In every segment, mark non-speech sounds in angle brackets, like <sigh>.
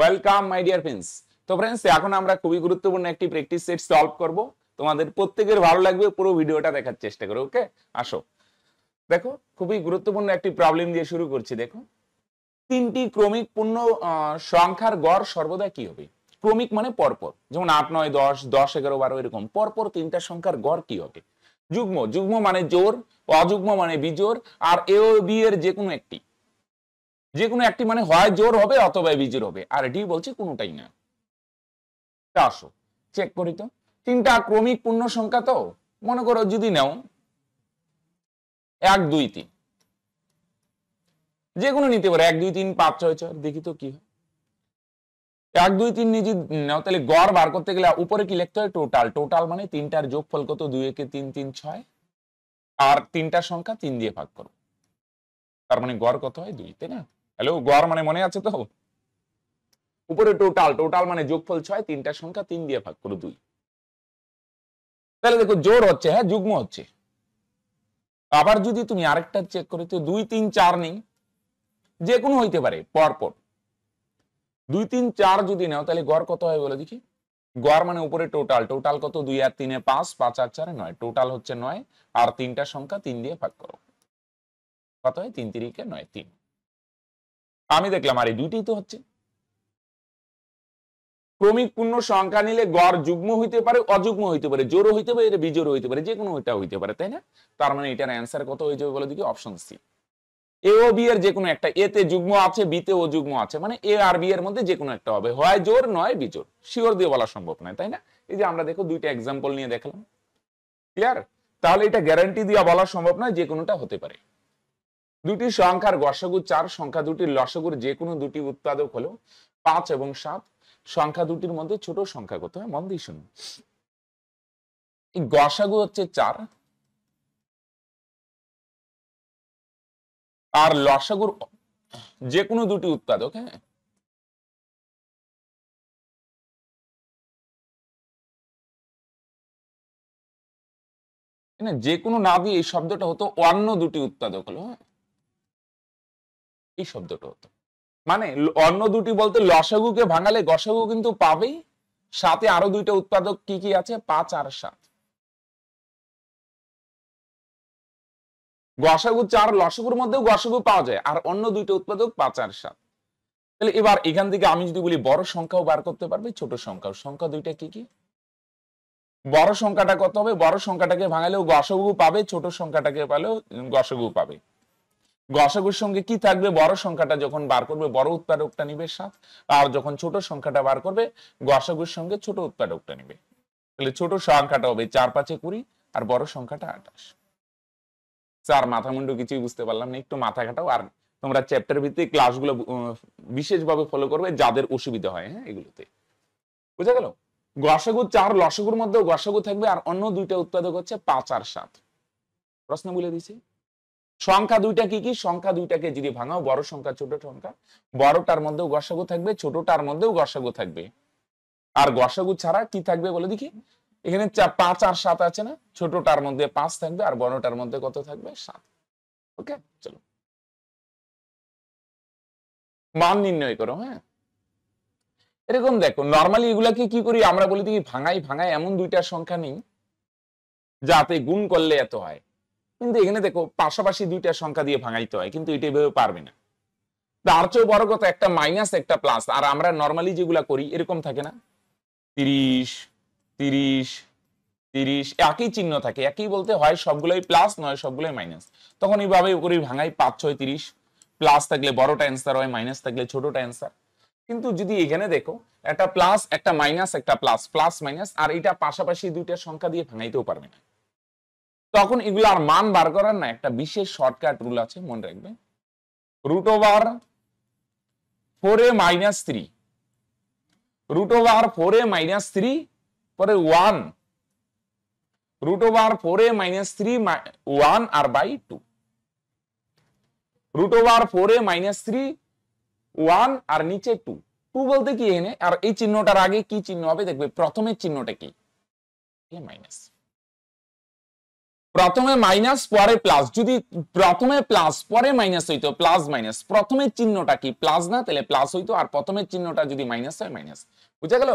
welcome my dear friends তো friends এখন আমরা খুবই গুরুত্বপূর্ণ একটি প্র্যাকটিস সেট সলভ করব তোমাদের প্রত্যেকের ভালো লাগবে পুরো ভিডিওটা দেখার চেষ্টা করো ওকে আসো দেখো খুবই গুরুত্বপূর্ণ একটি প্রবলেম দিয়ে শুরু করছি দেখো তিনটি ক্রমিক পূর্ণ সংখ্যার গড় সর্বদা কি হবে ক্রমিক মানে পরপর যেমন আট নয় দশ দশ এগারো বারো এরকম পরপর তিনটা সংখ্যার গড় কি হবে যুগ্ম যুগ্ম মানে জোর অযুগ্ম মানে বিজোর আর এ ও বি এর যে কোনো একটি যে কোনো একটি মানে হয় জোর হবে অথবা বিজোর হবে আর এটি বলছে কোনোটাই না আসো চেক করি তো তিনটা ক্রমিক পূর্ণ সংখ্যা তো মনে করো যদি নাও এক দুই তিন যে কোনো নিতে পারে এক দুই তিন পাঁচ ছয় ছয় দেখি তো কি হয় এক দুই তিন নিয়ে যদি নাও তাহলে গড় বার করতে গেলে উপরে কি লিখতে হয় টোটাল টোটাল মানে তিনটার যোগ ফল কত দুই একে তিন তিন ছয় আর তিনটা সংখ্যা তিন দিয়ে ভাগ করো তার মানে গড় কত হয় দুই তাই না হ্যালো গোয়ার মানে মনে আছে তো উপরে টোটাল টোটাল মানে যোগফল ছয় তিনটা সংখ্যা তিন দিয়ে ভাগ করো দুই তাহলে দেখো জোর হচ্ছে হ্যাঁ যুগ্ম হচ্ছে আবার যদি তুমি আরেকটা চেক করে তো দুই তিন চার নেই যে কোনো হইতে পারে পরপর দুই তিন চার যদি নাও তাহলে গড় কত হয় বলে দেখি গড় মানে উপরে টোটাল টোটাল কত দুই আর তিনে পাঁচ পাঁচ আর চারে নয় টোটাল হচ্ছে নয় আর তিনটা সংখ্যা তিন দিয়ে ভাগ করো কত হয় তিন তিরিকে নয় তিন আমি দেখলাম আর এই দুইটাই তো হচ্ছে ক্রমিক পূর্ণ সংখ্যা নিলে গড় যুগ্ম হইতে পারে অযুগ্ম হইতে পারে জোরও হইতে পারে বিজোর হইতে পারে যে কোনো ওইটা হইতে পারে তাই না তার মানে এটার অ্যান্সার কত হয়ে যাবে বলে দেখি অপশন সি এ ও বি এর যে কোনো একটা এ তে যুগ্ম আছে বি তে অযুগ্ম আছে মানে এ আর বি এর মধ্যে যে কোনো একটা হবে হয় জোর নয় বিজোর শিওর দিয়ে বলা সম্ভব নয় তাই না এই যে আমরা দেখো দুইটা এক্সাম্পল নিয়ে দেখলাম ক্লিয়ার তাহলে এটা গ্যারান্টি দিয়ে বলা সম্ভব নয় যে কোনোটা হতে পারে দুটি সংখ্যার গসাগু চার সংখ্যা দুটির লসগুর যে কোনো দুটি উৎপাদক হলো পাঁচ এবং সাত সংখ্যা দুটির মধ্যে ছোট সংখ্যা কত হয় মন দিয়ে শুনুন গসাগু হচ্ছে চার আর লসাগুর যে কোনো দুটি উৎপাদক হ্যাঁ মানে যে কোনো না দিয়ে এই শব্দটা হতো অন্য দুটি উৎপাদক হলো হ্যাঁ এই শব্দটা হতো মানে অন্য দুটি বলতে লসাগুকে ভাঙালে গসাগু কিন্তু পাবেই সাথে আরো দুইটা উৎপাদক কি কি আছে পাঁচ আর সাত গসাগু চার লসাগুর মধ্যেও গসাগু পাওয়া যায় আর অন্য দুইটা উৎপাদক পাঁচ আর সাত তাহলে এবার এখান থেকে আমি যদি বলি বড় সংখ্যাও বার করতে পারবে ছোট সংখ্যাও সংখ্যা দুইটা কি কি বড় সংখ্যাটা কত হবে বড় সংখ্যাটাকে ভাঙালেও গসাগু পাবে ছোট সংখ্যাটাকে পালেও গসাগু পাবে গসাগুর সঙ্গে কি থাকবে বড় সংখ্যাটা যখন বার করবে বড় উৎপাদকটা নিবে সাত আর যখন ছোট সংখ্যাটা বার করবে গসাগুর সঙ্গে ছোট উৎপাদকটা নিবে তাহলে ছোট সংখ্যাটা হবে চার পাঁচে কুড়ি আর বড় সংখ্যাটা আঠাশ স্যার মাথা মুন্ডু কিছুই বুঝতে পারলাম না একটু মাথা ঘাটাও আর তোমরা চ্যাপ্টার ভিত্তিক ক্লাসগুলো বিশেষভাবে ফলো করবে যাদের অসুবিধা হয় হ্যাঁ এগুলোতে বুঝা গেল গসাগু চার লসগুর মধ্যেও গসাগু থাকবে আর অন্য দুইটা উৎপাদক হচ্ছে পাঁচ আর সাত প্রশ্ন বলে দিছি সংখ্যা দুইটা কি কি সংখ্যা দুইটাকে যদি ভাঙাও বড় সংখ্যা ছোট সংখ্যা বড়টার মধ্যেও গসাগু থাকবে ছোটটার মধ্যেও গসাগু থাকবে আর গসাগু ছাড়া কি থাকবে বলে দেখি এখানে পাঁচ আর সাত আছে না ছোটটার মধ্যে পাঁচ থাকবে আর বড়টার মধ্যে কত থাকবে সাত ওকে চলো মান নির্ণয় করো হ্যাঁ এরকম দেখো নর্মালি এগুলাকে কি করি আমরা বলি দেখি ভাঙাই ভাঙাই এমন দুইটা সংখ্যা নেই যাতে গুণ করলে এত হয় কিন্তু এখানে দেখো পাশাপাশি দুইটা সংখ্যা দিয়ে ভাঙাইতে হয় কিন্তু এটা এভাবে পারবে না তার চেয়েও বড় কথা একটা মাইনাস একটা প্লাস আর আমরা নর্মালি যেগুলা করি এরকম থাকে না তিরিশ তিরিশ তিরিশ একই চিহ্ন থাকে একই বলতে হয় সবগুলোই প্লাস নয় সবগুলোই মাইনাস তখন এইভাবে করি ভাঙাই পাঁচ ছয় তিরিশ প্লাস থাকলে বড়টা অ্যান্সার হয় মাইনাস থাকলে ছোটটা অ্যান্সার কিন্তু যদি এখানে দেখো একটা প্লাস একটা মাইনাস একটা প্লাস প্লাস মাইনাস আর এটা পাশাপাশি দুইটা সংখ্যা দিয়ে ভাঙাইতেও পারবে না তখন এগুলো আর মান বার করার না একটা বিশেষ শর্টকাট রুল আছে মনে রাখবে root over four A minus three root over four A minus three পরে one root over four A minus three one আর by two root over four A minus three one আর নিচে two two বলতে কি এনে আর এই চিহ্নটার আগে কি চিহ্ন হবে দেখবে প্রথমের চিহ্নটা কি মাইনাস প্রথমে মাইনাস পরে প্লাস যদি প্রথমে প্লাস পরে মাইনাস হইতো প্লাস মাইনাস প্রথমে চিহ্নটা কি প্লাস না তাহলে প্লাস হইতো আর প্রথমে চিহ্নটা যদি মাইনাস হয় মাইনাস বুঝা গেল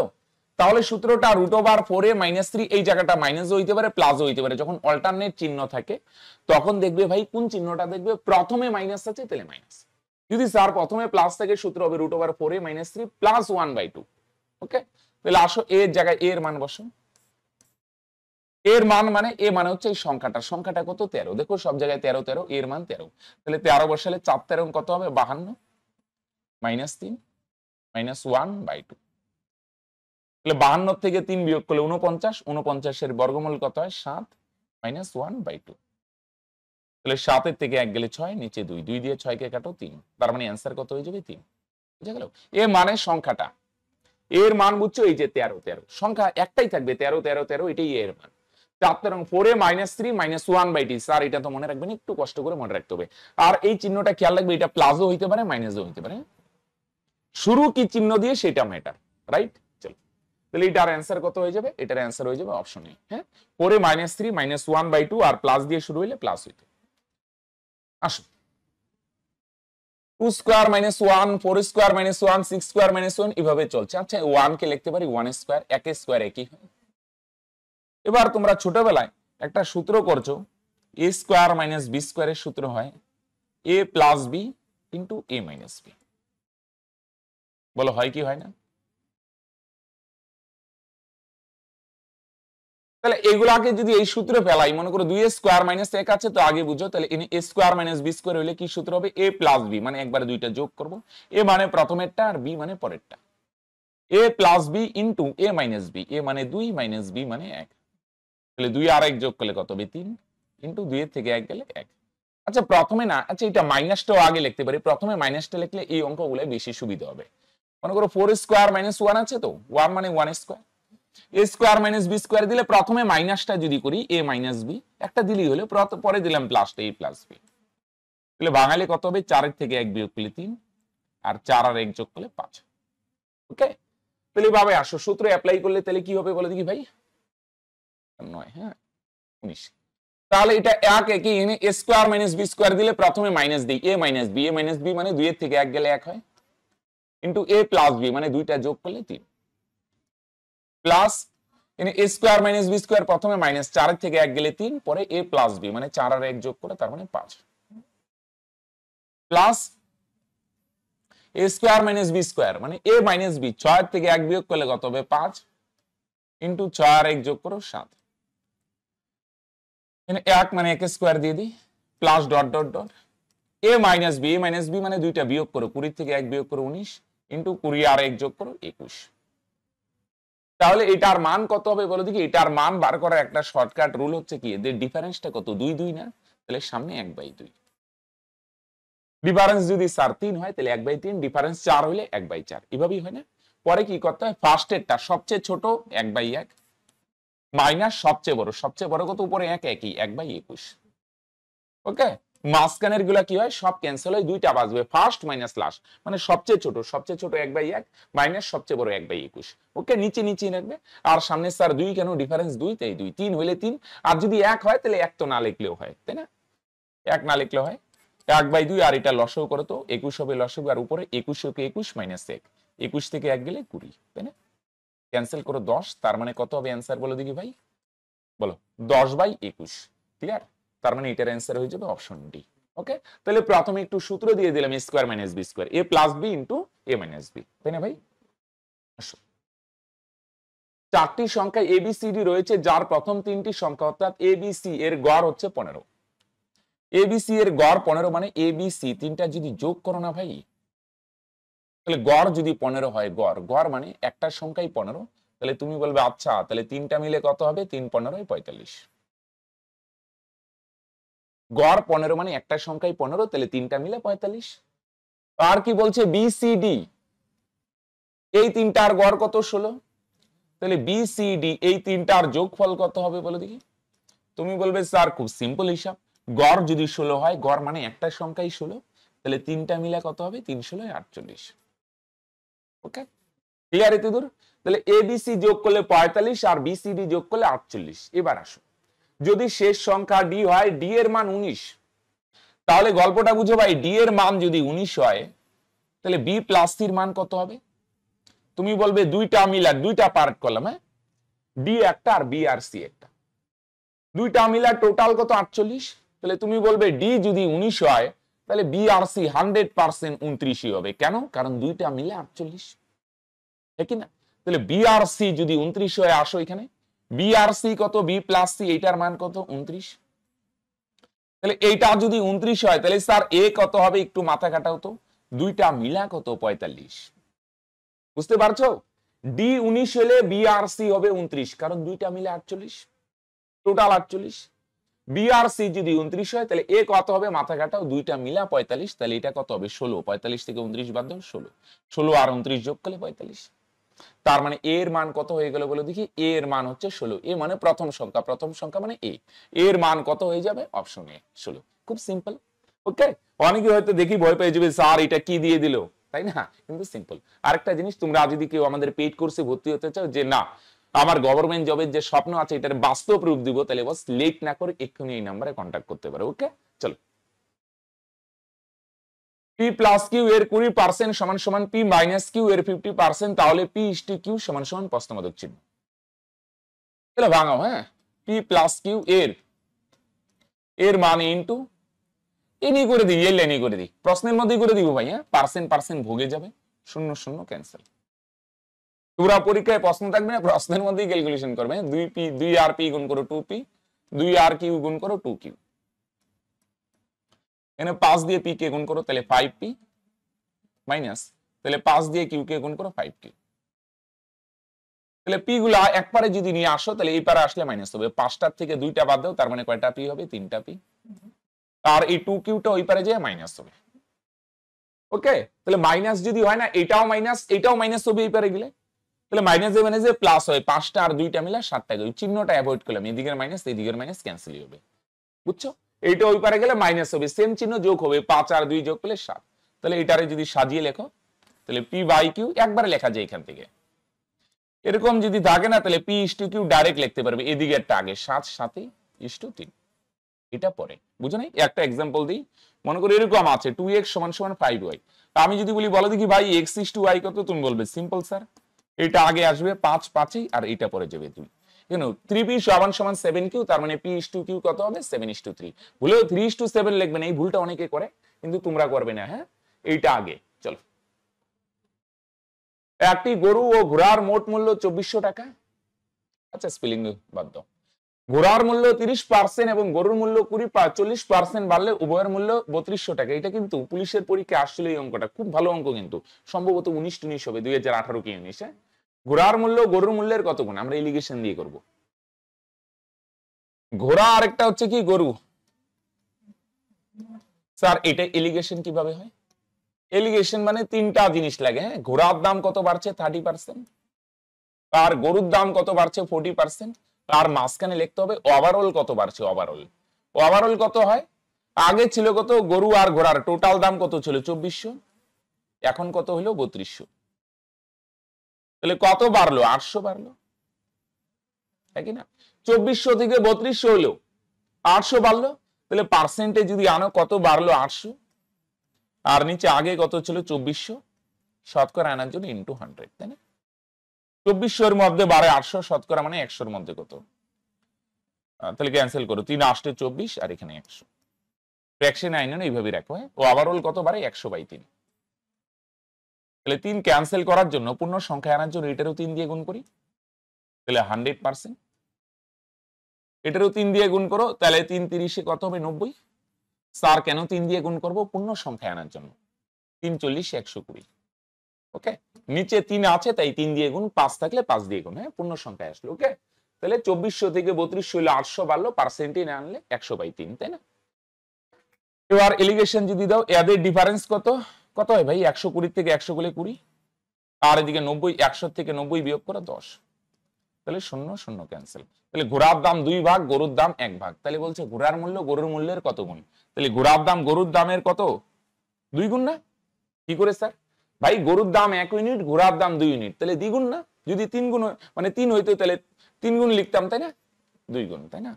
তাহলে সূত্রটা root over A minus three এই জায়গাটা মাইনাস হইতে পারে প্লাস হইতে পারে যখন অল্টারনেট চিহ্ন থাকে তখন দেখবে ভাই কোন চিহ্নটা দেখবে প্রথমে মাইনাস আছে তাহলে মাইনাস যদি স্যার প্রথমে প্লাস থাকে সূত্র হবে root over A minus three plus one by two okay তাহলে আসো এর জায়গায় এর মান বসো এর মান মানে এ মানে হচ্ছে এই সংখ্যাটা সংখ্যাটা কত তেরো দেখো সব জায়গায় তেরো তেরো এর মান তেরো তাহলে তেরো বসালে চাপ তেরো কত হবে বাহান্ন মাইনাস তিন মাইনাস ওয়ান বাই টু তাহলে বাহান্ন থেকে তিন বিয়োগ করলে উনপঞ্চাশ উনপঞ্চাশের বর্গমূল কত হয় সাত মাইনাস ওয়ান বাই টু তাহলে সাতের থেকে এক গেলে ছয় নিচে দুই দুই দিয়ে ছয়কে কাটো তিন তার মানে অ্যান্সার কত হয়ে যাবে তিন বুঝে গেল এ মানে সংখ্যাটা এর মান বুঝছো এই যে তেরো তেরো সংখ্যা একটাই থাকবে তেরো তেরো তেরো এটাই এর মান সুতরাং ফোরে minus three minus one by T sir এটা তো মনে রাখবেন একটু কষ্ট করে মনে রাখতে হবে আর এই চিহ্নটা খেয়াল রাখবে এটা প্লাসও হইতে পারে মাইনাসও হইতে পারে শুরু কি চিহ্ন দিয়ে সেটা ম্যাটার রাইট চলো one by square minus one four square minus one six square minus one এভাবে চলছে আচ্ছা ওয়ানকে লিখতে পারি ওয়ান স্কোয়ার এক স্কোয়ার একই হয় এবার তোমরা ছোটবেলায় একটা সূত্র করছো এ স্কোয়ার মাইনাস বি স্কোয়ারের সূত্র হয় A plus B into A minus B বলো হয় কি হয় না তাহলে এগুলাকে যদি এই সূত্রে ফেলাই মনে করো দুই স্কোয়ার মাইনাস এক আছে তো আগে বুঝো তাহলে A square minus B square হলে কি সূত্র হবে এ প্লাস বি মানে একবারে দুইটা যোগ করব এ মানে প্রথমেরটা আর বি মানে পরেরটা A plus B into A minus B এ মানে দুই মাইনাস বি মানে এক তাহলে দুই আর এক যোগ করলে কত হবে তিন ইন্টু দুইয়ের থেকে এক গেলে এক আচ্ছা প্রথমে না আচ্ছা এটা মাইনাসটাও আগে লিখতে পারি প্রথমে মাইনাসটা লিখলে এই অঙ্কগুলো বেশি সুবিধা হবে মনে করো ফোর স্কোয়ার মাইনাস ওয়ান আছে তো ওয়ান মানে one square A square minus B square দিলে প্রথমে মাইনাসটা যদি করি এ মাইনাস বি একটা দিলেই হলো পরে দিলাম প্লাসটা এ প্লাস বি তাহলে বাঙালি কত হবে চারের থেকে এক বিয়োগ করলে তিন আর চার আর এক যোগ করলে পাঁচ ওকে তাহলে এভাবে আসো সূত্র অ্যাপ্লাই করলে তাহলে কি হবে বলে দেখি ভাই নয় হ্যাঁ উনিশ তাহলে এটা এক এনে A square minus B square দিলে প্রথমে মাইনাস দিই A minus B A minus B মানে দুইয়ের থেকে এক গেলে এক হয় এ প্লাস বি মানে দুইটা যোগ করলে তিন প্লাস এনে A square minus B square প্রথমে মাইনাস চারের থেকে এক গেলে তিন পরে এ প্লাস বি মানে চার আর এক যোগ করে তার মানে পাঁচ plus A square minus B square মানে এ মাইনাস বি ছয়ের থেকে এক বিয়োগ করলে কত হবে পাঁচ ইন্টু ছয় আর এক যোগ করো সাত এক মানে একে স্কোয়ার দিয়ে দিই plus dot dot dot A minus B A minus B মানে দুইটা বিয়োগ করো কুড়ির থেকে এক বিয়োগ করো উনিশ ইন্টু কুড়ি আর এক যোগ করো একুশ তাহলে এটার মান কত হবে বলো দেখি এটার মান বার করার একটা শর্টকাট রুল হচ্ছে কি এদের ডিফারেন্সটা কত দুই দুই না তাহলে সামনে এক বাই দুই ডিফারেন্স যদি চার তিন হয় তাহলে এক বাই তিন ডিফারেন্স চার হলে এক বাই চার এভাবেই হয় না পরে কি করতে হয় ফার্স্টেরটা সবচেয়ে ছোট এক বাই এক মাইনাস সবচেয়ে বড় সবচেয়ে বড় কত উপরে এক একই এক বাই একুশ ওকে মাঝখানের গুলা কি হয় সব ক্যান্সেল হয় দুইটা বাজবে ফার্স্ট মাইনাস লাস্ট মানে সবচেয়ে ছোট সবচেয়ে ছোট এক বাই এক মাইনাস সবচেয়ে বড় এক বাই একুশ ওকে নিচে নিচে রাখবে আর সামনে স্যার দুই কেন ডিফারেন্স দুই তাই দুই তিন হইলে তিন আর যদি এক হয় তাহলে এক তো না লিখলেও হয় তাই না এক না লিখলেও হয় এক বাই দুই আর এটা লসও করো তো একুশ হবে লসও আর উপরে একুশ ওকে একুশ মাইনাস এক একুশ থেকে এক গেলে কুড়ি তাই না ক্যান্সেল করো দশ তার মানে কত হবে অ্যান্সার বলো দেখি ভাই বলো দশ বাই একুশ ক্লিয়ার তার মানে এটার অ্যান্সার হয়ে যাবে অপশন ডি ওকে তাহলে প্রথমে একটু সূত্র দিয়ে দিলাম square minus B square A plus B into A minus B তাই না ভাই আসো চারটি সংখ্যা এবিসিডি রয়েছে যার প্রথম তিনটি সংখ্যা অর্থাৎ এবিসি এর গড় হচ্ছে পনেরো এবিসি এর গড় পনেরো মানে এবিসি তিনটা যদি যোগ করো না ভাই তাহলে গড় যদি পনেরো হয় গড় গড় মানে একটা সংখ্যাই পনেরো তাহলে তুমি বলবে আচ্ছা তাহলে তিনটা মিলে কত হবে তিন পনেরোই পঁয়তাল্লিশ গড় পনেরো মানে একটা সংখ্যাই পনেরো তাহলে তিনটা মিলে পঁয়তাল্লিশ আর কি বলছে বিসিডি এই তিনটার গড় কত ষোলো তাহলে বিসিডি এই তিনটার যোগফল কত হবে বলে দেখি তুমি বলবে স্যার খুব সিম্পল হিসাব গড় যদি ষোলো হয় গড় মানে একটা সংখ্যাই ষোলো তাহলে তিনটা মিলে কত হবে তিন ষোলো আটচল্লিশ ওকে ক্লিয়ার এতদূর তাহলে এবিসি যোগ করলে পঁয়তাল্লিশ আর বিসিডি যোগ করলে আটচল্লিশ এবার আসো যদি শেষ সংখ্যা ডি হয় ডি এর মান উনিশ তাহলে গল্পটা বুঝো ভাই ডি এর মান যদি উনিশ হয় তাহলে বি প্লাস সির মান কত হবে তুমি বলবে দুইটা মিলার দুইটা পার্ট করলাম হ্যাঁ ডি একটা আর বি আর সি একটা দুইটা মিলার টোটাল কত আটচল্লিশ তাহলে তুমি বলবে ডি যদি উনিশ হয় তাহলে বিআরসি হান্ড্রেড পার্সেন্ট উনত্রিশই হবে কেন কারণ দুইটা মিলে আটচল্লিশ ঠিক না তাহলে বিআরসি যদি উনত্রিশ হয়ে আসো এখানে বিআরসি কত বি প্লাস সি এইটার মান কত উনত্রিশ তাহলে এইটা যদি উনত্রিশ হয় তাহলে স্যার এ কত হবে একটু মাথা কাটাও তো দুইটা মিলা কত পঁয়তাল্লিশ বুঝতে পারছো ডি উনিশ হলে বিআরসি হবে উনত্রিশ কারণ দুইটা মিলে আটচল্লিশ টোটাল আটচল্লিশ বিআরসি যদি উনত্রিশ হয় তাহলে এ কত হবে মাথা কাটাও দুইটা মিলা পঁয়তাল্লিশ তাহলে এটা কত হবে ষোলো পঁয়তাল্লিশ থেকে উনত্রিশ বাদ ষোলো ষোলো আর উনত্রিশ যোগ করলে পঁয়তাল্লিশ তার মানে এর মান কত হয়ে গেল বলে দেখি এর মান হচ্ছে ষোলো এ মানে প্রথম সংখ্যা প্রথম সংখ্যা মানে এ এর মান কত হয়ে যাবে অপশন এ ষোলো খুব সিম্পল ওকে অনেকে হয়তো দেখি ভয় পেয়ে যাবে স্যার এটা কি দিয়ে দিল তাই না কিন্তু সিম্পল আরেকটা জিনিস তোমরা যদি কেউ আমাদের পেট কোর্সে ভর্তি হতে চাও যে না আমার গভর্নমেন্ট জবের যে স্বপ্ন আছে এটার বাস্তব রূপ দিব তাহলে বস লেট না করে এক্ষুনি এই নাম্বারে কন্ট্যাক্ট করতে পারো ওকে চলো পি প্লাস কিউ এর কুড়ি পার্সেন্ট সমান সমান পি মাইনাস কিউ এর ফিফটি পার্সেন্ট তাহলে পি ইস্টি কিউ সমান সমান প্রশ্নবোধক চিহ্ন এটা ভাঙাও হ্যাঁ পি প্লাস কিউ এর এর মানে ইন্টু এনি করে দিই এল এনি করে দিই প্রশ্নের মধ্যেই করে দিব ভাই হ্যাঁ পার্সেন্ট পার্সেন্ট ভোগে যাবে শূন্য শূন্য ক্যান্সেল পুরা পরীক্ষায় প্রশ্ন থাকবে না প্রশ্নের মধ্যেই ক্যালকুলেশন করবে হ্যাঁ, দুই পি দুই আর পি গুণ করো টু পি দুই আর কিউ গুণ করো টু কিউ এখানে পাঁচ দিয়ে পি কে গুণ করো তাহলে ফাইভ পি মাইনাস তাহলে পাঁচ দিয়ে কিউ কে গুণ করো ফাইভ কিউ তাহলে পি গুলা একবারে যদি নিয়ে আসো তাহলে এই পারে আসলে মাইনাস হবে পাঁচটার থেকে দুইটা বাদ দাও তার মানে কয়টা পি হবে তিনটা পি আর এই টু কিউটা ওই পারে যেয়ে মাইনাস হবে ওকে তাহলে মাইনাস যদি হয় না এটাও মাইনাস এটাও মাইনাস হবে এই পারে গেলে তাহলে মাইনাস এ মাইনাস প্লাস হয় পাঁচটা আর দুইটা মিলে সাতটা গেল চিহ্নটা অ্যাভয়েড করলাম এদিকের মাইনাস এদিকের মাইনাস ক্যান্সেলই হবে বুঝছো এইটা ওই পারে গেলে মাইনাস হবে সেম চিহ্ন যোগ হবে পাঁচ আর দুই যোগ করলে সাত তাহলে এটারে যদি সাজিয়ে লেখো তাহলে পি বাই কিউ একবারে লেখা যায় এখান থেকে এরকম যদি থাকে না তাহলে P is to Q direct লিখতে পারবে এদিকেরটা আগে সাত সাতে ইস টু তিন এটা পরে বুঝো নাই একটা এক্সাম্পল দিই মনে করো এরকম আছে টু এক্স সমান সমান ফাইভ ওয়াই আমি যদি বলি বলো দেখি ভাই এক্স ইস টু ওয়াই কত তুমি বলবে সিম্পল স্যার এটা আগে আসবে পাঁচ পাঁচই আর এটা পরে যাবে দুই কেন থ্রি পি সমান সেভেন কিউ তার মানে পি ইস টু কিউ কত হবে সেভেন ইস টু থ্রি ভুলেও থ্রি ইস টু সেভেন লিখবে না এই ভুলটা অনেকে করে কিন্তু তোমরা করবে না হ্যাঁ এইটা আগে চলো একটি গরু ও ঘোড়ার মোট মূল্য চব্বিশশো টাকা আচ্ছা স্পেলিং বাদ দাও ঘোড়ার মূল্য তিরিশ পার্সেন্ট এবং গরুর মূল্য কুড়ি চল্লিশ পার্সেন্ট বাড়লে উভয়ের মূল্য বত্রিশশো টাকা এটা কিন্তু পুলিশের পরীক্ষা আসছিল এই অঙ্কটা খুব ভালো অঙ্ক কিন্তু সম্ভবত উনিশ উনিশ হবে দুই হাজার আঠারো কি উনিশে ঘোড়ার মূল্য গরুর মূল্যের কত গুণ আমরা ইলিগেশন দিয়ে করব ঘোড়া আরেকটা হচ্ছে কি গরু স্যার এটা এলিগেশন কিভাবে হয় এলিগেশন মানে তিনটা জিনিস লাগে হ্যাঁ ঘোড়ার দাম কত বাড়ছে থার্টি পার্সেন্ট আর গরুর দাম কত বাড়ছে ফোর্টি পার্সেন্ট তার মাঝখানে লিখতে হবে ওভারঅল কত বাড়ছে ওভারঅল ওভারঅল কত হয় আগে ছিল কত গরু আর ঘোড়ার টোটাল দাম কত ছিল চব্বিশশো এখন কত হলো বত্রিশশো তাহলে কত বাড়লো আটশো বাড়লো তাই না চব্বিশশো থেকে বত্রিশশো হলো আটশো বাড়লো তাহলে পার্সেন্টে যদি আনো কত বাড়লো আটশো আর নিচে আগে কত ছিল চব্বিশশো শতকরা আনার জন্য ইন্টু হান্ড্রেড তাই না চব্বিশশোর মধ্যে বারে আটশো শতকরা মানে একশোর মধ্যে কত তাহলে ক্যান্সেল করো তিন আসতে চব্বিশ আর এখানে একশো ফ্র্যাকশন আইনন এইভাবে রাখো হ্যাঁ ও ওভারঅল কত বারে একশো বাই তিন তাহলে তিন ক্যান্সেল করার জন্য পূর্ণ সংখ্যা আনার জন্য এটারও তিন দিয়ে গুণ করি তাহলে হান্ড্রেড পার্সেন্ট এটারও তিন দিয়ে গুণ করো তাহলে তিন তিরিশে কত হবে নব্বই স্যার কেন তিন দিয়ে গুণ করবো পূর্ণ সংখ্যা আনার জন্য তিন চল্লিশ একশো কুড়ি ওকে নিচে তিন আছে তাই তিন দিয়ে গুণ পাঁচ থাকলে পাঁচ দিয়ে গুণ হ্যাঁ পূর্ণ সংখ্যায় আসলো ওকে তাহলে চব্বিশশো থেকে বত্রিশশো হইলে আটশো বাড়লো পার্সেন্টেজ আনলে একশো বাই তিন তাই না এবার এলিগেশন যদি দাও এদের ডিফারেন্স কত কত হয় ভাই একশো কুড়ির থেকে একশো গুলে কুড়ি আর এদিকে নব্বই একশো থেকে নব্বই বিয়োগ করে দশ তাহলে শূন্য শূন্য ক্যান্সেল তাহলে ঘোড়ার দাম দুই ভাগ গরুর দাম এক ভাগ তাহলে বলছে ঘোড়ার মূল্য গরুর মূল্যের কত গুণ তাহলে ঘোড়ার দাম গরুর দামের কত দুই গুণ না কি করে স্যার ভাই গরুর দাম এক ইউনিট ঘোড়ার দাম দুই ইউনিট তাহলে দ্বিগুণ না যদি তিন গুণ মানে তিন হইতো তাহলে তিন গুণ লিখতাম তাই না দুই গুণ তাই না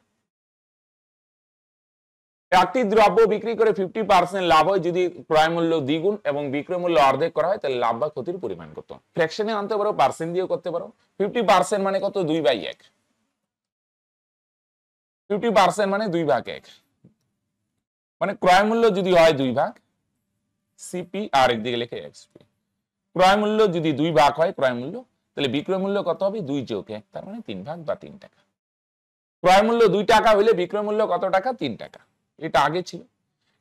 একটি দ্রব্য বিক্রি করে ফিফটি পার্সেন্ট লাভ হয় যদি ক্রয় মূল্য দ্বিগুণ এবং বিক্রয় মূল্য অর্ধেক করা হয় তাহলে লাভ বা ক্ষতির পরিমাণ কত ফ্র্যাকশনে আনতে পারো পার্সেন্ট দিয়েও করতে পারো ফিফটি পার্সেন্ট মানে কত দুই বাই এক ফিফটি পার্সেন্ট মানে দুই ভাগ এক মানে ক্রয় মূল্য যদি হয় দুই ভাগ সিপি আর একদিকে লেখে এক্সপি ক্রয় মূল্য যদি দুই ভাগ হয় ক্রয় মূল্য তাহলে বিক্রয় মূল্য কত হবে দুই যোগ এক তার মানে তিন ভাগ বা তিন টাকা ক্রয় মূল্য দুই টাকা হইলে বিক্রয় মূল্য কত টাকা তিন টাকা এটা আগে ছিল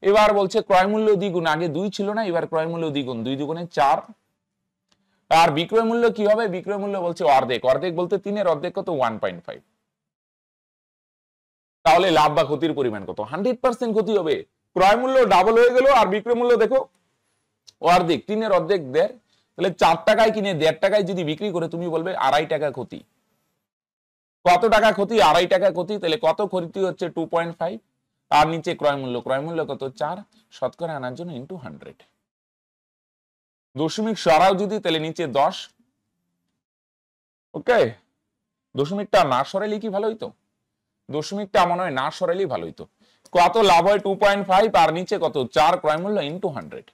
এবার বলছে ক্রয় মূল্য দ্বিগুণ আগে দুই ছিল না এবার ক্রয় মূল্য দ্বিগুণ দুই দুগুণে চার আর বিক্রয় মূল্য কি হবে বিক্রয় মূল্য বলছে অর্ধেক অর্ধেক বলতে তিনের অর্ধেক কত ওয়ান পয়েন্ট ফাইভ তাহলে লাভ বা ক্ষতির পরিমাণ কত হান্ড্রেড পার্সেন্ট ক্ষতি হবে ক্রয় মূল্য ডাবল হয়ে গেল আর বিক্রয় মূল্য দেখো অর্ধেক তিনের অর্ধেক দেড় তাহলে চার টাকায় কিনে দেড় টাকায় যদি বিক্রি করে তুমি বলবে আড়াই টাকা ক্ষতি কত টাকা ক্ষতি আড়াই টাকা ক্ষতি তাহলে কত ক্ষতি হচ্ছে টু পয়েন্ট ফাইভ আর নিচে ক্রয় মূল্য ক্রয় মূল্য কত চার শতকরা আনার জন্য ইন্টু হান্ড্রেড দশমিক সরাও যদি তাহলে নিচে দশ ওকে দশমিকটা না সরালেই কি ভালো হইতো দশমিকটা মনে হয় না সরালেই ভালো হইতো কত লাভ হয় টু পয়েন্ট ফাইভ আর নিচে কত চার ক্রয় মূল্য ইন্টু হান্ড্রেড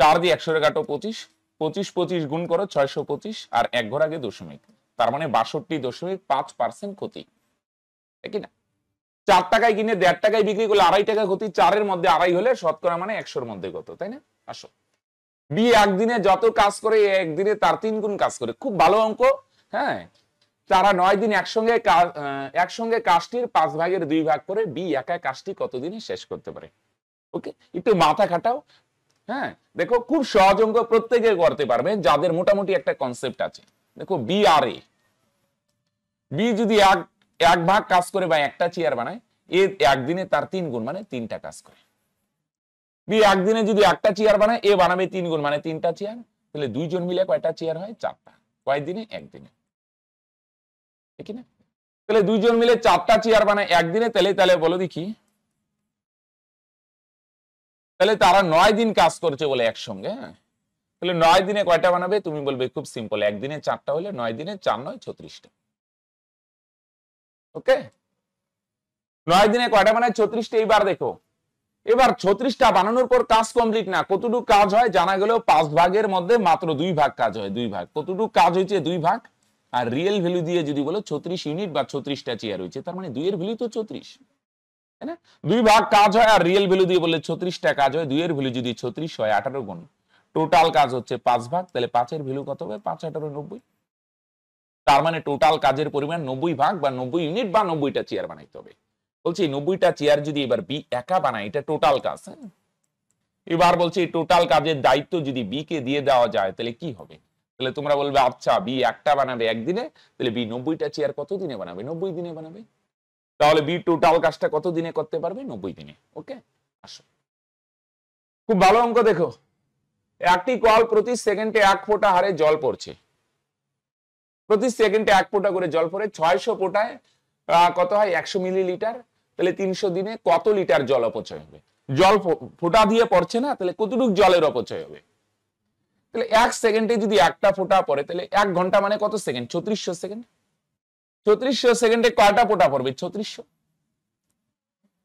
চার দিয়ে একশো কাটো পঁচিশ পঁচিশ পঁচিশ গুণ করো ছয়শো পঁচিশ আর এক ঘর আগে দশমিক তার মানে বাষট্টি দশমিক পাঁচ পার্সেন্ট ক্ষতি কি না চার টাকায় কিনে দেড় টাকায় বিক্রি করলে আড়াই টাকা ক্ষতি চারের মধ্যে আড়াই হলে শতকরা মানে একশোর মধ্যে কত তাই না আসো বি একদিনে যত কাজ করে একদিনে তার তিন গুণ কাজ করে খুব ভালো অঙ্ক হ্যাঁ তারা নয় দিন একসঙ্গে একসঙ্গে কাজটির পাঁচ ভাগের দুই ভাগ করে বি একা কাজটি কতদিনে শেষ করতে পারে ওকে একটু মাথা খাটাও হ্যাঁ দেখো খুব সহজ অঙ্ক প্রত্যেকে করতে পারবে যাদের মোটামুটি একটা কনসেপ্ট আছে দেখো বি আর এ বি যদি এক এক ভাগ কাজ করে বা একটা চেয়ার বানায় এ একদিনে তার তিন গুণ মানে তিনটা কাজ করে বি একদিনে যদি একটা চেয়ার বানায় এ বানাবে তিন গুণ মানে তিনটা চেয়ার তাহলে দুইজন মিলে কয়টা চেয়ার হয় চারটা কয়েকদিনে একদিনে ঠিক না তাহলে দুইজন মিলে চারটা চেয়ার বানায় একদিনে তাহলে তাহলে বলো দেখি তাহলে তারা নয় দিন কাজ করছে বলে একসঙ্গে হ্যাঁ তাহলে নয় দিনে কয়টা বানাবে তুমি বলবে খুব সিম্পল একদিনে চারটা হলে নয় দিনে চার নয় ছত্রিশটা ওকে নয় দিনে কয়টা বানায় ছত্রিশটা এইবার দেখো এবার ছত্রিশটা বানানোর পর কাজ কমপ্লিট না কতটুকু কাজ হয় জানা গেল পাঁচ ভাগের মধ্যে মাত্র দুই ভাগ কাজ হয় দুই ভাগ কতটুকু কাজ হয়েছে দুই ভাগ আর রিয়েল ভ্যালু দিয়ে যদি বলো ছত্রিশ ইউনিট বা ছত্রিশটা চেয়ার হয়েছে তার মানে দুইয়ের ভ্যালু তো ছত্রিশ দুই ভাগ কাজ হয় আর রিয়েল ভ্যালু দিয়ে বললে ছত্রিশটা কাজ হয় দুইয়ের ভ্যালু যদি ছত্রিশ হয় আঠারো গুণ টোটাল কাজ হচ্ছে পাঁচ ভাগ তাহলে পাঁচের ভ্যালু কত হবে পাঁচ আঠারো নব্বই তার মানে টোটাল কাজের পরিমাণ নব্বই ভাগ বা নব্বই ইউনিট বা নব্বইটা চেয়ার বানাইতে হবে বলছি নব্বইটা চেয়ার যদি এবার বি একা বানায় এটা টোটাল কাজ হ্যাঁ এবার বলছি টোটাল কাজের দায়িত্ব যদি বি কে দিয়ে দেওয়া যায় তাহলে কি হবে তাহলে তোমরা বলবে আচ্ছা বি একটা বানাবে একদিনে তাহলে বি নব্বইটা চেয়ার কত দিনে বানাবে নব্বই দিনে বানাবে তাহলে বি টোটাল কাজটা কত দিনে করতে পারবে নব্বই দিনে ওকে আসো খুব ভালো অঙ্ক দেখো একটি কল প্রতি সেকেন্ডে এক ফোটা হারে জল পড়ছে প্রতি সেকেন্ডে এক ফোটা করে জল পড়ে ছয়শো ফোঁটায় কত হয় একশো মিলিলিটার তাহলে তিনশো দিনে কত লিটার জল অপচয় হবে জল ফোঁটা দিয়ে পড়ছে না তাহলে কতটুক জলের অপচয় হবে তাহলে এক সেকেন্ডে যদি একটা ফোঁটা পড়ে তাহলে এক ঘন্টা মানে কত সেকেন্ড ছত্রিশশো সেকেন্ড ছত্রিশশো সেকেন্ডে কয়টা পোটা পড়বে ছত্রিশশো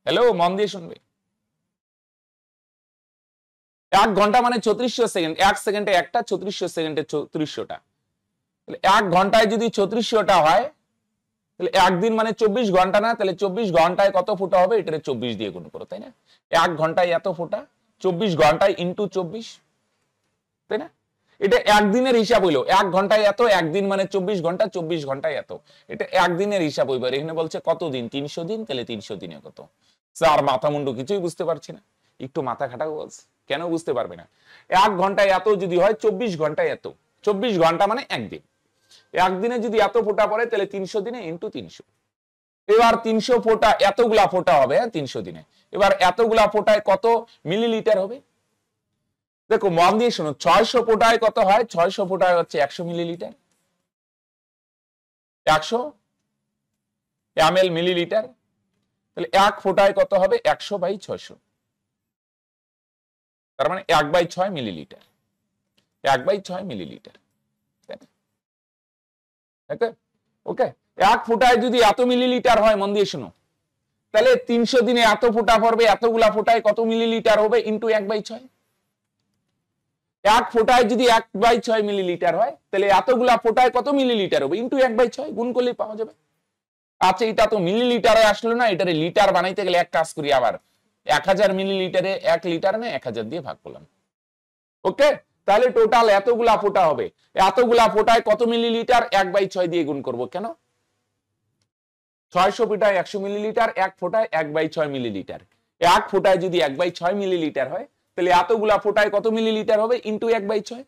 হ্যালো মন দিয়ে শুনবে এক ঘন্টা মানে ছত্রিশশো সেকেন্ড এক সেকেন্ডে একটা ছত্রিশশো সেকেন্ডে ছত্রিশশোটা এক ঘন্টায় যদি ছত্রিশশোটা হয় তাহলে একদিন মানে চব্বিশ ঘন্টা না তাহলে চব্বিশ ঘন্টায় কত ফুটা হবে এটা চব্বিশ দিয়ে গুণ করো তাই না এক ঘন্টায় এত ফোটা চব্বিশ ঘন্টায় ইন্টু চব্বিশ তাই না এটা একদিনের হিসাব হইলো এক ঘন্টায় এত একদিন মানে চব্বিশ ঘন্টা চব্বিশ ঘন্টায় এত এটা একদিনের হিসাব হইবার এখানে বলছে কতদিন তিনশো দিন তাহলে তিনশো দিনে কত স্যার মাথা মুন্ডু কিছুই বুঝতে পারছি না একটু মাথা খাটাও বলছে কেন বুঝতে পারবে না এক ঘন্টায় এত যদি হয় চব্বিশ ঘন্টায় এত চব্বিশ ঘন্টা মানে একদিন একদিনে যদি এত ফোটা পড়ে তাহলে তিনশো দিনে ইন্টু তিনশো এবার তিনশো ফোটা এতগুলা ফোটা হবে হ্যাঁ তিনশো দিনে এবার এতগুলা ফোটায় কত মিলিলিটার হবে দেখো মগ দিয়ে শোনো ছয়শো ফোটায় কত হয় ছয়শো ফোটায় হচ্ছে একশো মিলিলিটার একশো এম এল মিলিলিটার তাহলে এক ফোটায় কত হবে একশো বাই ছয়শো তার মানে এক বাই ছয় মিলিলিটার এক বাই ছয় মিলিলিটার ওকে এক ফোটায় যদি এত মিলিলিটার হয় মন দিয়ে শোনো তাহলে তিনশো দিনে এত ফোটা পড়বে এতগুলা ফোটায় কত মিলিলিটার হবে ইন্টু এক বাই ছয় এক ফোটায় যদি এক বাই ছয় মিলিলিটার হয় তাহলে এতগুলা ফোটায় কত মিলিলিটার হবে ইন্টু এক বাই ছয় গুণ করলে পাওয়া যাবে আচ্ছা এটা তো মিলিলিটারে আসলো না এটারে লিটার বানাইতে গেলে এক কাজ করি আবার এক হাজার মিলিলিটারে এক লিটার না এক হাজার দিয়ে ভাগ করলাম ওকে তাহলে টোটাল এতগুলা ফোটা হবে এতগুলা ফোটায় কত মিলিলিটার এক বাই ছয় দিয়ে গুণ করব কেন ছয়শো ফোটায় একশো মিলিলিটার এক ফোটায় এক বাই ছয় মিলিলিটার এক ফোটায় যদি এক বাই ছয় মিলিলিটার হয় তাহলে এতগুলা ফোটায় কত মিলিলিটার হবে ইন্টু এক বাই ছয়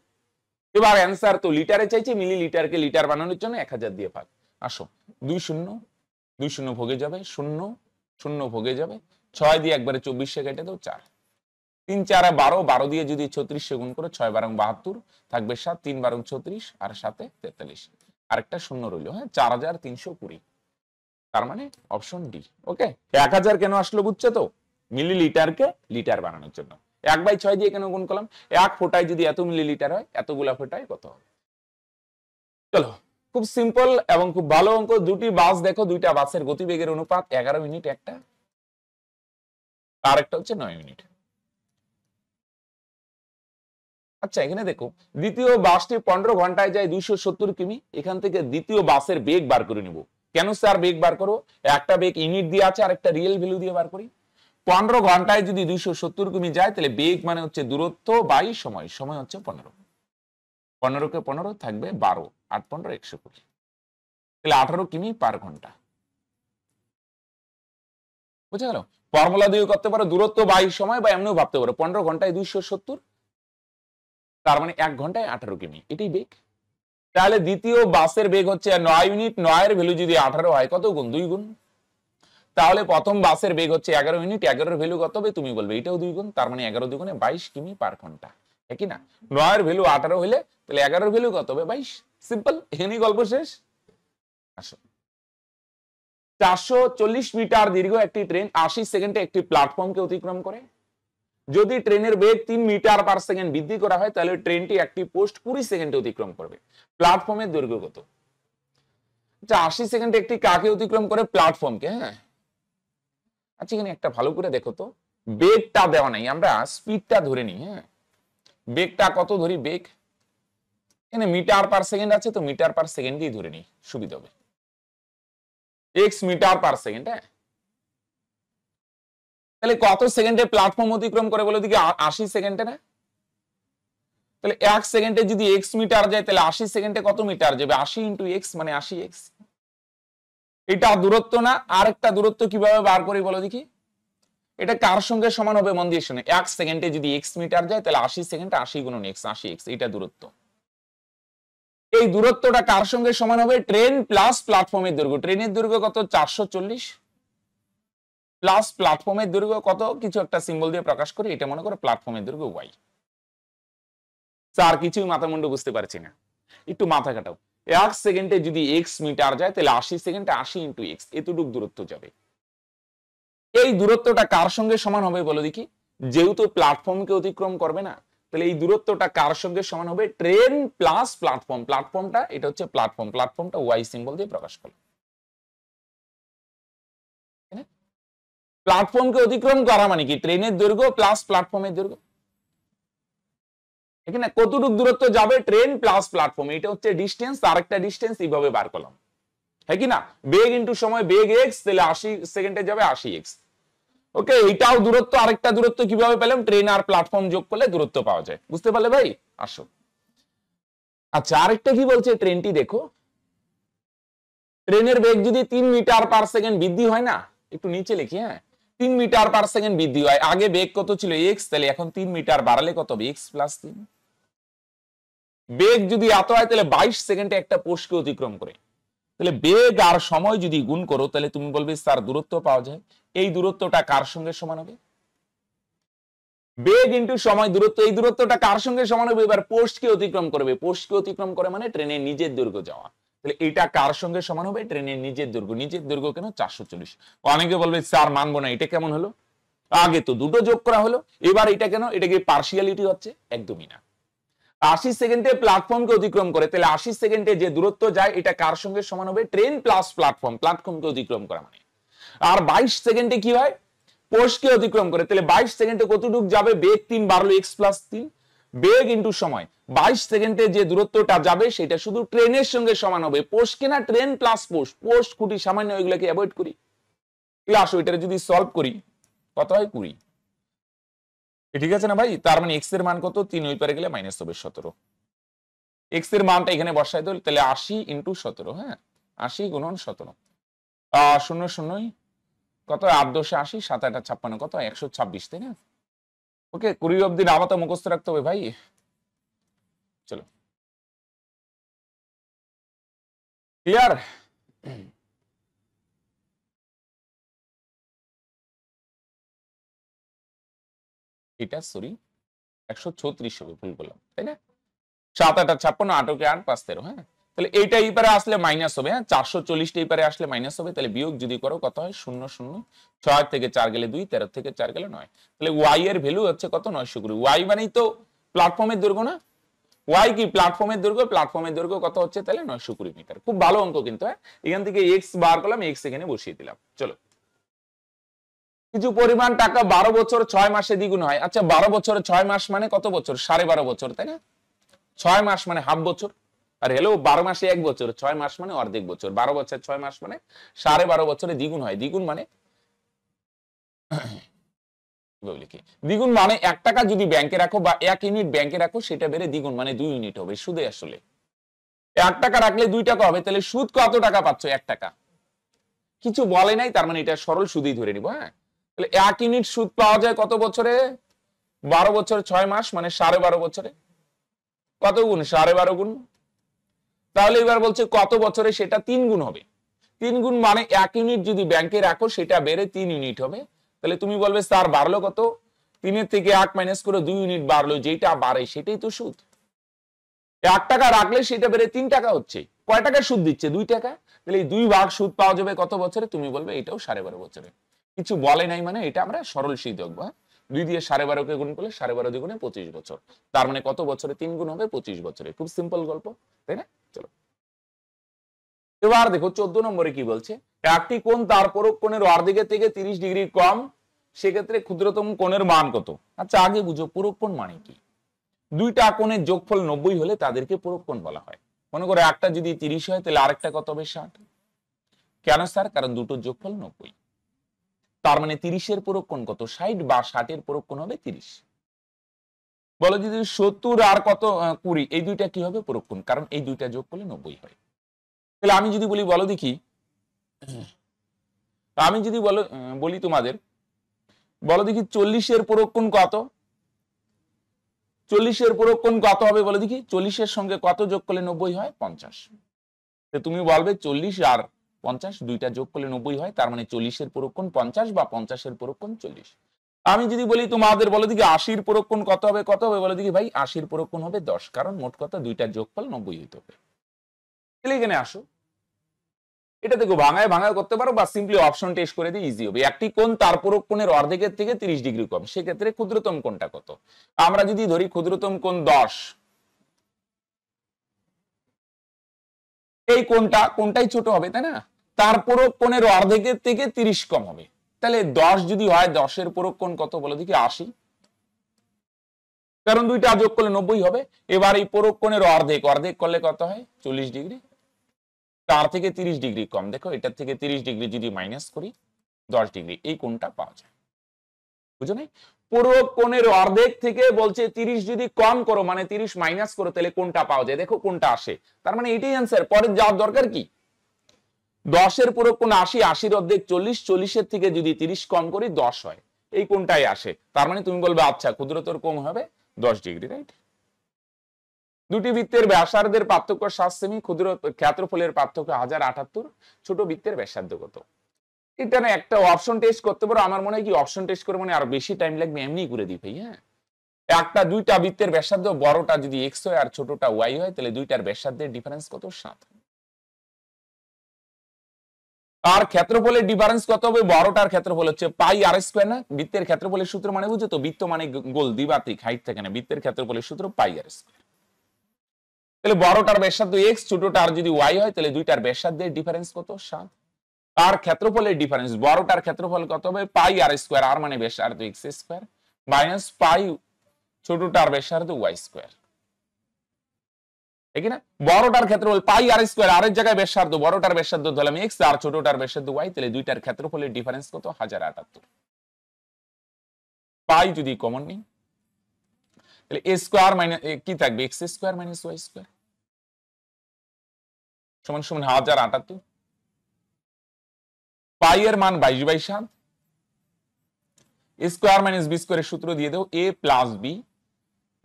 এবার অ্যান্সার তো লিটারে চাইছে মিলিলিটারকে লিটার বানানোর জন্য এক হাজার দিয়ে পাক আসো দুই শূন্য দুই শূন্য ভোগে যাবে শূন্য শূন্য ভোগে যাবে ছয় দিয়ে একবারে চব্বিশে কেটে দেবো চার তিন চারে বারো বারো দিয়ে যদি ছত্রিশে গুণ করে ছয় বারং বাহাত্তর থাকবে সাত তিন বারং ছত্রিশ আর সাথে তেতাল্লিশ আরেকটা শূন্য রইল হ্যাঁ চার হাজার তিনশো কুড়ি তার মানে অপশন ডি ওকে এক হাজার কেন আসলো বুঝছে তো মিলিলিটারকে লিটার বানানোর জন্য এক বাই ছয় দিয়ে কেন গুণ করলাম এক ফোটায় যদি এত মিলিলিটার হয় এতগুলা ফোটায় কত হবে চলো খুব সিম্পল এবং খুব ভালো অঙ্ক দুটি বাস দেখো দুইটা বাসের গতিবেগের অনুপাত এগারো মিনিট একটা আর একটা হচ্ছে নয় মিনিট আচ্ছা এখানে দেখো দ্বিতীয় বাসটি পনেরো ঘন্টায় যায় দুইশো সত্তর কিমি এখান থেকে দ্বিতীয় বাসের বেগ বার করে নিব কেন স্যার বেগ বার করো একটা বেগ ইউনিট দিয়ে আছে আর একটা রিয়েল ভ্যালু দিয়ে বার করি পনেরো ঘন্টায় যদি দুইশো সত্তর কিমি যায় তাহলে বেগ মানে হচ্ছে দূরত্ব বাই সময় সময় হচ্ছে পনেরো পনেরো কে পনেরো থাকবে বারো আট পনেরো একশো কুড়ি তাহলে আঠারো কিমি পার ঘন্টা বুঝে গেল ফর্মুলা দিয়ে করতে পারো দূরত্ব বাই সময় বা এমনিও ভাবতে পারো পনেরো ঘন্টায় দুইশো সত্তর তার মানে এক ঘন্টায় আঠারো কিমি এটাই বেগ তাহলে দ্বিতীয় বাসের বেগ হচ্ছে নয় ইউনিট নয়ের ভ্যালু যদি আঠারো হয় কত গুণ দুই গুণ তাহলে প্রথম বাসের বেগ হচ্ছে এগারো মিনিট এগারোর ভ্যালু কত হবে তুমি বলবে এটাও দুই গুণ তার মানে এগারো দুই গুণে বাইশ কিমি পার ঘন্টা একই না নয়ের ভ্যালু আঠারো হলে তাহলে এগারোর ভ্যালু কত হবে বাইশ সিম্পল এখানেই গল্প শেষ আসো চারশো চল্লিশ মিটার দীর্ঘ একটি ট্রেন আশি সেকেন্ডে একটি প্ল্যাটফর্মকে অতিক্রম করে যদি ট্রেনের বেগ তিন মিটার পার সেকেন্ড বৃদ্ধি করা হয় তাহলে ট্রেনটি একটি পোস্ট কুড়ি সেকেন্ডে অতিক্রম করবে প্ল্যাটফর্মের দৈর্ঘ্য কত আচ্ছা, আশি সেকেন্ডে একটি কাকে অতিক্রম করে প্ল্যাটফর্মকে হ্যাঁ আচ্ছা এখানে একটা ভালো করে দেখো তো বেগটা দেওয়া নাই আমরা স্পিডটা ধরে নিই হ্যাঁ বেগটা কত ধরি বেগ এখানে মিটার পার সেকেন্ড আছে তো মিটার পার সেকেন্ডই ধরে নিই সুবিধা হবে এক্স মিটার পার সেকেন্ড হ্যাঁ তাহলে কত সেকেন্ডে প্ল্যাটফর্ম অতিক্রম করে বলে দিকে আশি সেকেন্ডে না তাহলে এক সেকেন্ডে যদি এক্স মিটার যায় তাহলে আশি সেকেন্ডে কত মিটার যাবে আশি ইন্টু এক্স মানে আশি এক্স এটা দূরত্ব না আরেকটা দূরত্ব কিভাবে বার করি বলো দেখি এটা কার সঙ্গে সমান হবে মন দিয়ে শুনে এক সেকেন্ডে যদি এক্স মিটার যায় তাহলে আশি সেকেন্ড আশি গুণন এক্স আশি এক্স এটা দূরত্ব এই দূরত্বটা কার সঙ্গে সমান হবে ট্রেন প্লাস প্ল্যাটফর্মের দৈর্ঘ্য ট্রেনের দৈর্ঘ্য কত চারশো চল্লিশ প্লাস প্ল্যাটফর্মের দৈর্ঘ্য কত কিছু একটা সিম্বল দিয়ে প্রকাশ করে এটা মনে করো প্ল্যাটফর্মের দৈর্ঘ্য ওয়াই স্যার কিছুই মাথা মুন্ডু বুঝতে পারছি না একটু মাথা কাটাও এক সেকেন্ডে যদি এক্স মিটার যায় তাহলে আশি সেকেন্ডে আশি ইন্টু এক্স এতটুক দূরত্ব যাবে এই দূরত্বটা কার সঙ্গে সমান হবে বলো দেখি যেহেতু প্ল্যাটফর্মকে অতিক্রম করবে না তাহলে এই দূরত্বটা কার সঙ্গে সমান হবে ট্রেন প্লাস প্ল্যাটফর্ম প্ল্যাটফর্মটা এটা হচ্ছে প্ল্যাটফর্ম প্ল্যাটফর্মটা ওয়াই সিম্বল দিয়ে প্রকাশ করলো প্ল্যাটফর্মকে অতিক্রম করা মানে কি ট্রেনের দৈর্ঘ্য প্লাস প্ল্যাটফর্মের দৈর্ঘ্য এখানে কতটুক দূরত্ব যাবে ট্রেন প্লাস প্ল্যাটফর্ম এটা হচ্ছে ডিস্টেন্স আর একটা ডিস্টেন্স এইভাবে বার করলাম হ্যাঁ কি না বেগ ইন্টু সময় বেগ এক্স তাহলে আশি সেকেন্ডে যাবে আশি এক্স ওকে এটাও দূরত্ব আরেকটা দূরত্ব কিভাবে পেলাম ট্রেন আর প্ল্যাটফর্ম যোগ করলে দূরত্ব পাওয়া যায় বুঝতে পারলে ভাই আসো আচ্ছা আরেকটা কি বলছে ট্রেনটি দেখো ট্রেনের বেগ যদি তিন মিটার পার সেকেন্ড বৃদ্ধি হয় না একটু নিচে লিখি হ্যাঁ তিন মিটার পার সেকেন্ড বৃদ্ধি হয় আগে বেগ কত ছিল এক্স তাহলে এখন তিন মিটার বাড়ালে কত হবে এক্স প্লাস তিন বেগ যদি এত হয় তাহলে বাইশ সেকেন্ডে একটা পোষকে অতিক্রম করে তাহলে বেগ আর সময় যদি গুণ করো তাহলে তুমি বলবে স্যার দূরত্ব পাওয়া যায় এই দূরত্বটা কার সঙ্গে সমান হবে বেগ ইন্টু সময় দূরত্ব এই দূরত্বটা কার সঙ্গে সমান হবে এবার পোস্টকে অতিক্রম করবে পোস্টকে অতিক্রম করে মানে ট্রেনের নিজের দৈর্ঘ্য যাওয়া তাহলে এটা কার সঙ্গে সমান হবে ট্রেনের নিজের দৈর্ঘ্য নিজের দৈর্ঘ্য কেন চারশো চল্লিশ অনেকে বলবে স্যার মানবো না এটা কেমন হলো আগে তো দুটো যোগ করা হলো এবার এটা কেন এটা কি পার্সিয়ালিটি হচ্ছে একদমই না আশি সেকেন্ডে প্ল্যাটফর্মকে অতিক্রম করে তাহলে আশি সেকেন্ডে যে দূরত্ব যায় এটা কার সঙ্গে সমান হবে ট্রেন প্লাস প্ল্যাটফর্ম প্ল্যাটফর্মকে অতিক্রম করা মানে আর বাইশ সেকেন্ডে কি হয় পোষকে অতিক্রম করে তাহলে বাইশ সেকেন্ডে কতটুক যাবে বেগ তিন বাড়লো এক্স প্লাস তিন বেগ ইন্টু সময় বাইশ সেকেন্ডে যে দূরত্বটা যাবে সেটা শুধু ট্রেনের সঙ্গে সমান হবে পোষকে না ট্রেন প্লাস পোষ পোষ খুঁটি সামান্য ওইগুলোকে অ্যাভয়েড করি আসো এটা যদি সলভ করি কত হয় কুড়ি ঠিক আছে না ভাই তার মানে এক্স এর মান কত তিন ওই পারে গেলে মাইনাস হবে সতেরো এক্স এর মানটা এখানে বসাই দিল তাহলে আশি ইন্টু সতেরো হ্যাঁ আশি গুণন সতেরো শূন্য শূন্যই কত আট দশে আশি সাত আট ছাপ্পান্ন কত একশো ছাব্বিশ তাই না ওকে কুড়ি অব্দি নামাতা মুখস্থ রাখতে হবে ভাই চলো ক্লিয়ার এটা সরি একশো ছত্রিশ হবে ভুল বললাম তাই না সাত আটা ছাপ্পান্ন আটকে আট পাঁচ তেরো হ্যাঁ তাহলে এইটা এই পারে আসলে মাইনাস হবে হ্যাঁ চারশো চল্লিশটা এই পারে আসলে মাইনাস হবে তাহলে বিয়োগ যদি করো কত হয় শূন্য শূন্য ছয় থেকে চার গেলে দুই তেরো থেকে চার গেলে নয় তাহলে ওয়াই এর ভ্যালু হচ্ছে কত নয়শো কুড়ি ওয়াই মানেই তো প্ল্যাটফর্মের দৈর্ঘ্য না ওয়াই কি প্ল্যাটফর্মের দৈর্ঘ্য প্ল্যাটফর্মের দৈর্ঘ্য কত হচ্ছে তাহলে নয়শো কুড়ি মিটার খুব ভালো অঙ্ক কিন্তু হ্যাঁ এখান থেকে এক্স বার করলাম এক্স এখানে বসিয়ে দিলাম চলো কিছু পরিমাণ টাকা বারো বছর ছয় মাসে দ্বিগুণ হয় আচ্ছা বারো বছর ছয় মাস মানে কত বছর সাড়ে বারো বছর তাই না ছয় মাস মানে হাফ বছর আর হ্যালো বারো মাসে এক বছর ছয় মাস মানে অর্ধেক বছর বারো বছর ছয় মাস মানে সাড়ে বারো বছরে দ্বিগুণ হয় দ্বিগুণ মানে <coughs> দ্বিগুণ মানে এক টাকা যদি ব্যাংকে রাখো বা এক ইউনিট ব্যাংকে রাখো সেটা বেড়ে দ্বিগুণ মানে দুই ইউনিট হবে সুদে আসলে এক টাকা রাখলে দুই টাকা হবে তাহলে সুদ কত টাকা পাচ্ছ এক টাকা কিছু বলে নাই তার মানে এটা সরল সুদেই ধরে নিবো হ্যাঁ এক ইউনিট সুদ পাওয়া যায় কত বছরে বারো বছর ছয় মাস মানে সাড়ে বারো বছরে কত গুণ সাড়ে বারো গুণ তাহলে এবার বলছে কত বছরে সেটা তিন গুণ হবে তিন গুণ মানে এক ইউনিট যদি ব্যাংকে রাখো সেটা বেড়ে তিন ইউনিট হবে তাহলে তুমি বলবে স্যার বাড়লো কত তিনের থেকে এক মাইনাস করে দুই ইউনিট বাড়লো যেটা বাড়ে সেটাই তো সুদ এক টাকা রাখলে সেটা বেড়ে তিন টাকা হচ্ছে কয় টাকা সুদ দিচ্ছে দুই টাকা তাহলে এই দুই ভাগ সুদ পাওয়া যাবে কত বছরে তুমি বলবে এটাও সাড়ে বারো বছরে কিছু বলে নাই মানে এটা আমরা সরল সিদ্ধ আঁকবো হ্যাঁ দুই দিয়ে সাড়ে বারোকে গুণ করলে সাড়ে বারো দ্বিগুণে পঁচিশ বছর তার মানে কত বছরে তিন গুণ হবে পঁচিশ বছরে খুব সিম্পল গল্প তাই না চলো এবার দেখো চোদ্দ নম্বরে কি বলছে একটি কোন তার পরক কোণের অর্ধেকের থেকে তিরিশ ডিগ্রি কম সেক্ষেত্রে ক্ষুদ্রতম কোণের মান কত আচ্ছা আগে বুঝো পরক কোন মানে কি দুইটা কোণের যোগফল নব্বই হলে তাদেরকে পরক কোন বলা হয় মনে করো একটা যদি তিরিশ হয় তাহলে আরেকটা কত হবে ষাট কেন স্যার কারণ দুটোর যোগফল নব্বই তার মানে তিরিশের পরক্ষণ কত ষাট বা ষাটের পরক্ষণ হবে তিরিশ বলো যদি সত্তর আর কত কুড়ি এই দুইটা কি হবে পরক্ষণ কারণ এই দুইটা যোগ করলে নব্বই হয় তাহলে আমি যদি বলি বলো দেখি আমি যদি বলো বলি তোমাদের বলো দেখি চল্লিশের পরক্ষণ কত চল্লিশের পরক্ষণ কত হবে বলো দেখি চল্লিশের সঙ্গে কত যোগ করলে নব্বই হয় পঞ্চাশ তুমি বলবে চল্লিশ আর পঞ্চাশ দুইটা যোগ করলে নব্বই হয় তার মানে চল্লিশের পরক্ষণ পঞ্চাশ বা পঞ্চাশের পরক্ষণ চল্লিশ আমি যদি বলি তোমাদের বলো দেখি আশির পরক্ষণ কত হবে কত হবে বলে দিকে ভাই আশির পরক্ষণ হবে দশ কারণ মোট কথা দুইটা যোগফল নব্বই হইতে হবে তাহলে এখানে আসো এটা দেখো ভাঙায় ভাঙায় করতে পারো বা সিম্পলি অপশন টেস্ট করে দিয়ে ইজি হবে একটি কোণ তার পরক্ষণের অর্ধেকের থেকে তিরিশ ডিগ্রি কম সেক্ষেত্রে ক্ষুদ্রতম কোণটা কত আমরা যদি ধরি ক্ষুদ্রতম কোণ দশ এই কোনটা কোনটাই ছোট হবে তাই না তারপরও পনেরো অর্ধেকের থেকে তিরিশ কম হবে তাহলে দশ যদি হয় দশের পরক কত বলে দেখি আশি কারণ দুইটা যোগ করলে নব্বই হবে এবার এই পরক কোণের অর্ধেক অর্ধেক করলে কত হয় চল্লিশ ডিগ্রি তার থেকে তিরিশ ডিগ্রি কম দেখো এটার থেকে তিরিশ ডিগ্রি যদি মাইনাস করি দশ ডিগ্রি এই কোনটা পাওয়া যায় বুঝো নাই পরক অর্ধেক থেকে বলছে তিরিশ যদি কম করো মানে তিরিশ মাইনাস করো তাহলে কোনটা পাওয়া যায় দেখো কোনটা আসে তার মানে এটাই অ্যান্সার পরে যাওয়ার দরকার কি দশের পুরো কোন আশি আশির অর্ধেক চল্লিশ চল্লিশের থেকে যদি তিরিশ কম করি দশ হয় এই কোনটাই আসে তার মানে তুমি বলবে আচ্ছা ক্ষুদ্রতর কম হবে দশ ডিগ্রি রাইট দুটি বৃত্তের ব্যাসার্ধের পার্থক্য সাত সেমি ক্ষুদ্র ক্ষেত্রফলের পার্থক্য হাজার আটাত্তর ছোট বৃত্তের ব্যাসার্ধ কত এটা না একটা অপশন টেস্ট করতে পারো আমার মনে হয় কি অপশন টেস্ট করে মানে আরো বেশি টাইম লাগবে এমনি করে দিই ভাই হ্যাঁ একটা দুইটা বৃত্তের ব্যাসার্ধ বড়টা যদি এক্স হয় আর ছোটটা ওয়াই হয় তাহলে দুইটার ব্যাসার্ধের ডিফারেন্স কত সাত হয় আর ক্ষেত্রফলের ডিফারেন্স কত হবে বড়টার ক্ষেত্রফল হচ্ছে পাই আর স্কোয়ার না বৃত্তের ক্ষেত্রফলের সূত্র মানে বুঝে তো বৃত্ত মানে গোল দ্বিবাতিক হাইট থাকে না বৃত্তের ক্ষেত্রফলের সূত্র পাই আর স্কোয়ার তাহলে বড়টার ব্যাসার্ধ এক্স ছোটটার যদি ওয়াই হয় তাহলে দুইটার ব্যাসার্ধের ডিফারেন্স কত সাত আর ক্ষেত্রফলের ডিফারেন্স বড়টার ক্ষেত্রফল কত হবে পাই আর স্কোয়ার আর মানে ব্যাসার্ধ এক্স স্কোয়ার মাইনাস পাই ছোটটার ব্যাসার্ধ ওয়াই স্কোয়ার ঠিক না বড়টার পাই আর স্কোয়ার আরেক জায়গায় বড়টার ধরলাম এক্স আর ছোটটার ওয়াই তাহলে দুইটার ক্ষেত্রফলের ডিফারেন্স কত হাজার আটাত্তর পাই যদি কমন নেই তাহলে এ স্কোয়ার মাইনাস কি থাকবে X square minus Y square সমান সমান হাজার আটাত্তর পাই এর মান বাইশ বাই সাত স্কোয়ার মাইনাস বি স্কোয়ারের সূত্র দিয়ে দেবো এ প্লাস বি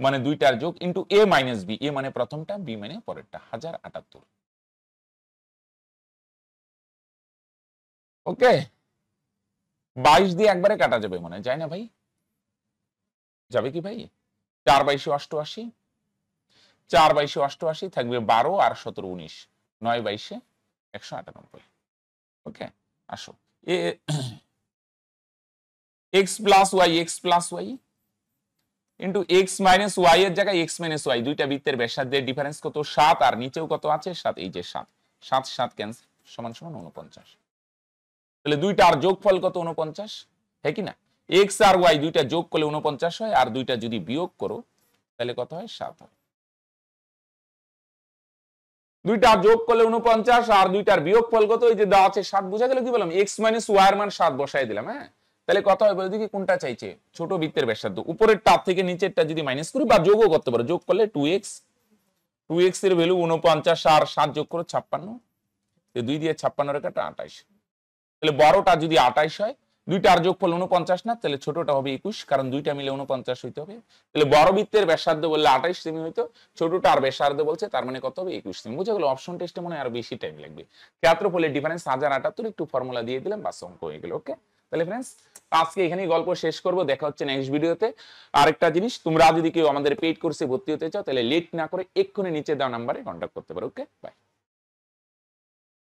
মানে দুইটার যোগ ইন্টু এ মাইনাস বি এ মানে প্রথমটা বি মানে পরেরটা হাজার আটাত্তর ওকে বাইশ দিয়ে একবারে কাটা যাবে মনে যায় না ভাই যাবে কি ভাই চার বাইশে অষ্টআশি চার বাইশে অষ্টআশি থাকবে বারো আর সতেরো উনিশ নয় বাইশে একশো আটানব্বই ওকে আসো এ X plus Y X plus Y into X minus Y এর জায়গায় এক্স মাইনাস ওয়াই দুইটা বৃত্তের ব্যাসার্ধের ডিফারেন্স কত সাত আর নিচেও কত আছে সাত এই যে সাত সাত সাত ক্যান্সেল সমান সমান উনপঞ্চাশ তাহলে দুইটা আর যোগফল কত উনপঞ্চাশ হ্যাঁ কি না এক্স আর ওয়াই দুইটা যোগ করলে উনপঞ্চাশ হয় আর দুইটা যদি বিয়োগ করো তাহলে কত হয় সাত হয় দুইটা যোগ করলে উনপঞ্চাশ আর দুইটার বিয়োগ ফল কত ওই যে দেওয়া আছে সাত বোঝা গেল কি বললাম এক্স মাইনাস ওয়াই এর মান সাত বসাই দিলাম হ্যাঁ তাহলে কথা হয় বলে দেখি কোনটা চাইছে ছোট বৃত্তের ব্যাসার্ধ উপরের টাপ থেকে নিচেরটা যদি মাইনাস করি বা যোগও করতে পারো যোগ করলে টু এক্স টু এক্স এর ভ্যালু উনপঞ্চাশ আর সাত যোগ করো ছাপ্পান্ন দুই দিয়ে ছাপ্পান্ন রেখাটা আঠাইশ তাহলে বড়টা যদি আঠাইশ হয় দুইটার ফল উনপঞ্চাশ না তাহলে ছোটটা হবে একুশ কারণ দুইটা মিলে উনপঞ্চাশ হইতে হবে তাহলে বড় বৃত্তের ব্যাসার্ধ বললে আঠাইশ সেমি হইতো ছোটটা আর ব্যাসার্ধ বলছে তার মানে কত হবে একুশ সেমি বুঝে গেলো অপশন টেস্টে মনে হয় আরো বেশি টাইম লাগবে ফলে ডিফারেন্স হাজার আটাত্তর একটু ফর্মুলা দিয়ে দিলাম বাস অঙ্ক হয়ে গেল ওকে তাহলে ফ্রেন্ডস আজকে এখানেই গল্প শেষ করব দেখা হচ্ছে নেক্সট ভিডিওতে আরেকটা জিনিস তোমরা যদি কেউ আমাদের পেইড কোর্সে ভর্তি হতে চাও তাহলে লেট না করে এক্ষুনি নিচে দেওয়া নাম্বারে কন্ট্যাক্ট করতে পারো ওকে বাই